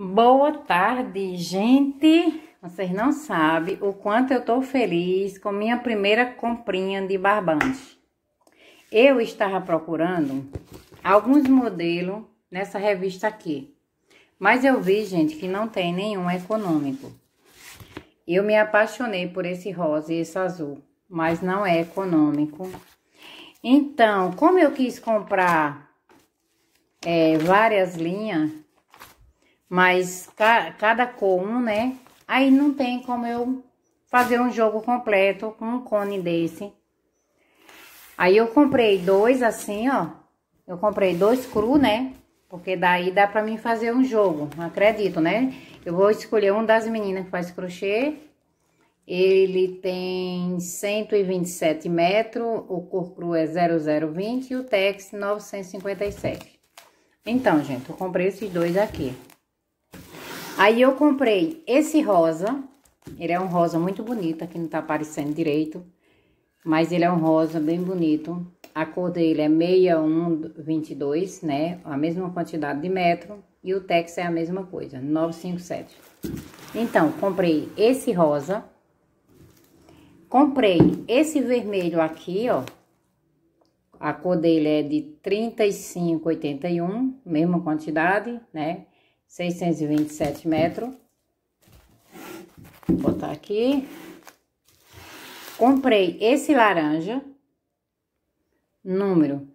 Boa tarde, gente! Vocês não sabem o quanto eu tô feliz com minha primeira comprinha de barbante. Eu estava procurando alguns modelos nessa revista aqui, mas eu vi, gente, que não tem nenhum econômico. Eu me apaixonei por esse rosa e esse azul, mas não é econômico. Então, como eu quis comprar é, várias linhas, mas ca cada cor um, né? Aí não tem como eu fazer um jogo completo com um cone desse. Aí eu comprei dois assim, ó. Eu comprei dois cru, né? Porque daí dá pra mim fazer um jogo, acredito, né? Eu vou escolher um das meninas que faz crochê. Ele tem 127 metros, o cor cru é 0020 e o tex 957. Então, gente, eu comprei esses dois aqui. Aí eu comprei esse rosa. Ele é um rosa muito bonito, aqui não tá aparecendo direito. Mas ele é um rosa bem bonito. A cor dele é 6122, né? A mesma quantidade de metro. E o Tex é a mesma coisa, 957. Então, comprei esse rosa. Comprei esse vermelho aqui, ó. A cor dele é de 35,81, mesma quantidade, né? 627 metros. Vou botar aqui. Comprei esse laranja, número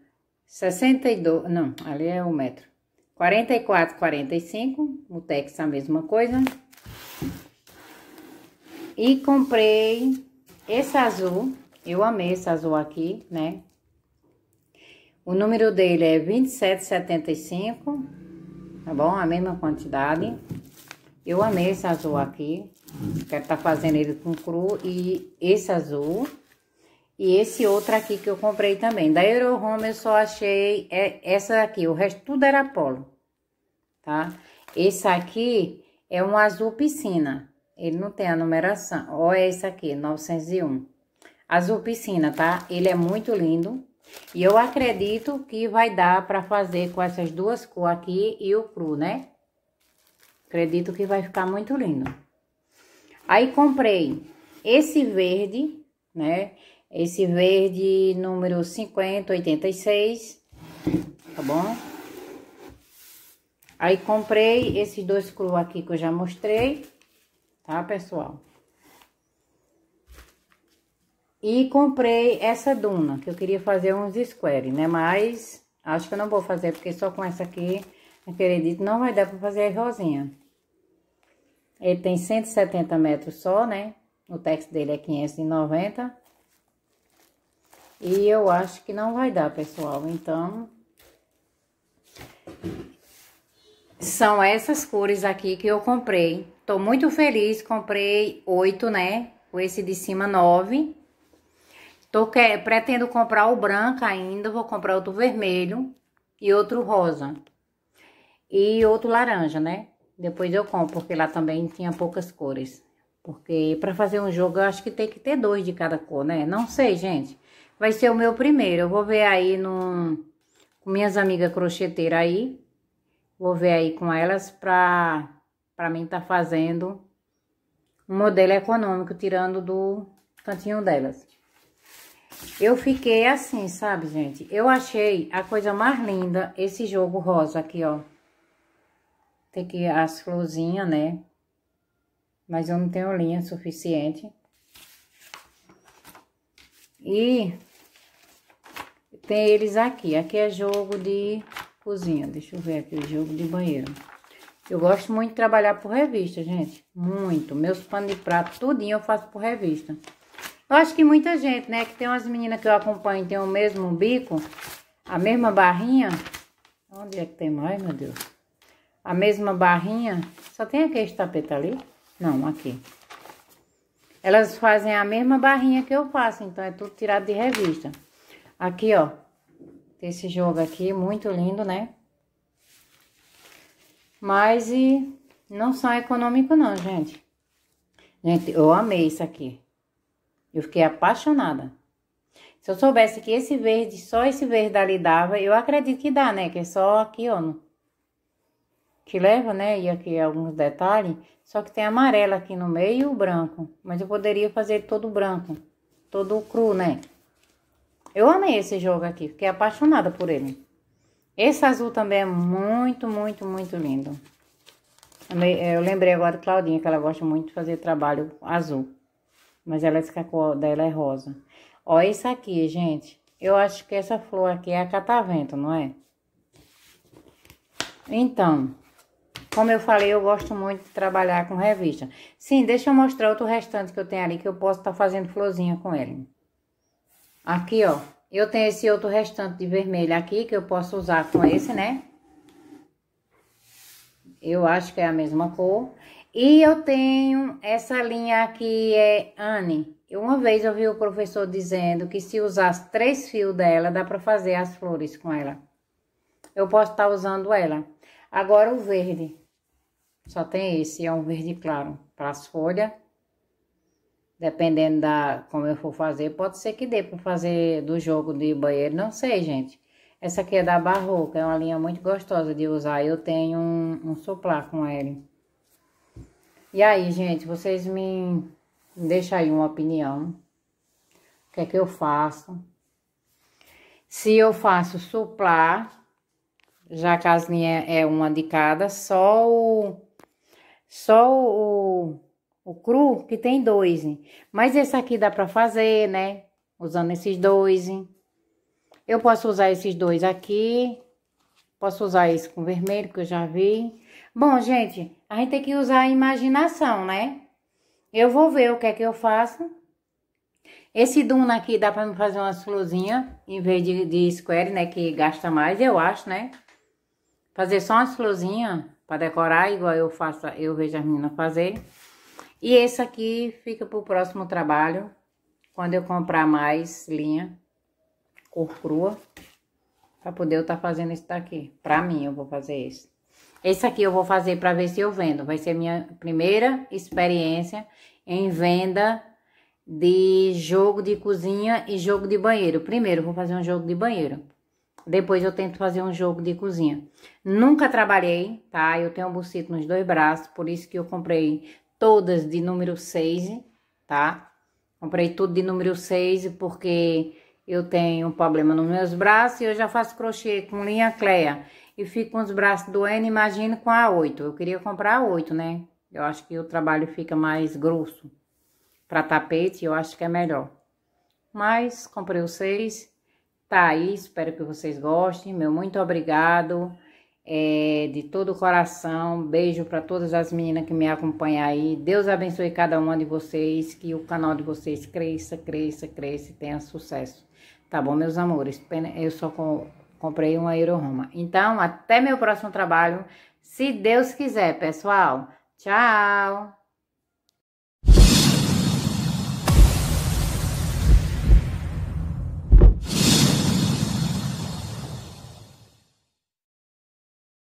62, não, ali é o metro. 44,45, 45, o Tex a mesma coisa. E comprei esse azul, eu amei esse azul aqui, né? O número dele é 2775 tá bom? A mesma quantidade. Eu amei esse azul aqui. Quero tá fazendo ele com cru e esse azul. E esse outro aqui que eu comprei também. Da Eurohome eu só achei é, essa aqui. O resto tudo era polo, tá? Esse aqui é um azul piscina. Ele não tem a numeração. Olha é esse aqui, 901. Azul piscina, tá? Ele é muito lindo. E eu acredito que vai dar para fazer com essas duas cores aqui e o cru, né? Acredito que vai ficar muito lindo. Aí comprei esse verde, né? Esse verde número 5086, tá bom? Aí comprei esses dois cru aqui que eu já mostrei, tá, pessoal? E comprei essa duna, que eu queria fazer uns square, né? Mas acho que eu não vou fazer, porque só com essa aqui, aquele dito, não vai dar pra fazer a rosinha. Ele tem 170 metros só, né? O texto dele é 590. E eu acho que não vai dar, pessoal. Então, são essas cores aqui que eu comprei. Tô muito feliz, comprei oito, né? Com esse de cima, nove. Tô quer, Pretendo comprar o branco ainda, vou comprar outro vermelho e outro rosa. E outro laranja, né? Depois eu compro, porque lá também tinha poucas cores. Porque para fazer um jogo, eu acho que tem que ter dois de cada cor, né? Não sei, gente. Vai ser o meu primeiro. Eu vou ver aí no... com minhas amigas crocheteiras aí. Vou ver aí com elas pra, pra mim tá fazendo um modelo econômico, tirando do cantinho delas. Eu fiquei assim, sabe, gente? Eu achei a coisa mais linda esse jogo rosa aqui, ó. Tem que as florzinhas, né? Mas eu não tenho linha suficiente. E tem eles aqui. Aqui é jogo de cozinha. Deixa eu ver aqui o jogo de banheiro. Eu gosto muito de trabalhar por revista, gente. Muito. Meus panos de prato, tudinho eu faço por revista. Eu acho que muita gente, né? Que tem umas meninas que eu acompanho, tem o mesmo bico, a mesma barrinha. Onde é que tem mais, meu Deus? A mesma barrinha. Só tem aquele tapete ali? Não, aqui. Elas fazem a mesma barrinha que eu faço, então é tudo tirado de revista. Aqui, ó. Esse jogo aqui, muito lindo, né? Mas e não são econômico não, gente. Gente, eu amei isso aqui. Eu fiquei apaixonada. Se eu soubesse que esse verde, só esse verde ali dava, eu acredito que dá, né? Que é só aqui, ó, no... que leva, né? E aqui alguns detalhes, só que tem amarelo aqui no meio e o branco. Mas eu poderia fazer todo branco, todo cru, né? Eu amei esse jogo aqui, fiquei apaixonada por ele. Esse azul também é muito, muito, muito lindo. Eu lembrei agora de Claudinha, que ela gosta muito de fazer trabalho azul mas ela cor, dela é rosa. Ó, isso aqui, gente. Eu acho que essa flor aqui é a catavento, não é? Então, como eu falei, eu gosto muito de trabalhar com revista. Sim, deixa eu mostrar outro restante que eu tenho ali, que eu posso estar tá fazendo florzinha com ele. Aqui, ó. Eu tenho esse outro restante de vermelho aqui, que eu posso usar com esse, né? Eu acho que é a mesma cor. E eu tenho essa linha aqui, é Anne. Uma vez eu vi o professor dizendo que se usasse três fios dela, dá para fazer as flores com ela. Eu posso estar tá usando ela. Agora o verde. Só tem esse, é um verde claro. Para as folhas. Dependendo da como eu for fazer, pode ser que dê para fazer do jogo de banheiro, não sei, gente. Essa aqui é da Barroca, é uma linha muito gostosa de usar. Eu tenho um, um soplar com ela. E aí, gente, vocês me deixam aí uma opinião. O que é que eu faço? Se eu faço suplar, já que a casinha é uma de cada, só o, só o, o cru, que tem dois. Hein? Mas esse aqui dá pra fazer, né? Usando esses dois. Hein? Eu posso usar esses dois aqui Posso usar esse com vermelho, que eu já vi. Bom, gente, a gente tem que usar a imaginação, né? Eu vou ver o que é que eu faço. Esse duna aqui dá pra me fazer umas florzinhas, em vez de, de square, né? Que gasta mais, eu acho, né? Fazer só umas florzinhas pra decorar, igual eu faço, eu vejo as meninas fazer. E esse aqui fica pro próximo trabalho, quando eu comprar mais linha, cor crua. Pra poder eu estar tá fazendo esse daqui. Pra mim, eu vou fazer esse. Esse aqui eu vou fazer pra ver se eu vendo. Vai ser minha primeira experiência em venda de jogo de cozinha e jogo de banheiro. Primeiro, vou fazer um jogo de banheiro. Depois eu tento fazer um jogo de cozinha. Nunca trabalhei, tá? Eu tenho um bucito nos dois braços, por isso que eu comprei todas de número 6, tá? Comprei tudo de número 6 porque eu tenho um problema nos meus braços e eu já faço crochê com linha Cleia e fico com os braços doendo, imagino com a 8. Eu queria comprar a 8, né? Eu acho que o trabalho fica mais grosso para tapete, eu acho que é melhor. Mas comprei os seis, tá aí, espero que vocês gostem. Meu muito obrigado. É, de todo o coração, beijo para todas as meninas que me acompanham aí. Deus abençoe cada uma de vocês, que o canal de vocês cresça, cresça, cresça e tenha sucesso. Tá bom, meus amores? Eu só comprei uma aeroroma. Então, até meu próximo trabalho, se Deus quiser, pessoal. Tchau!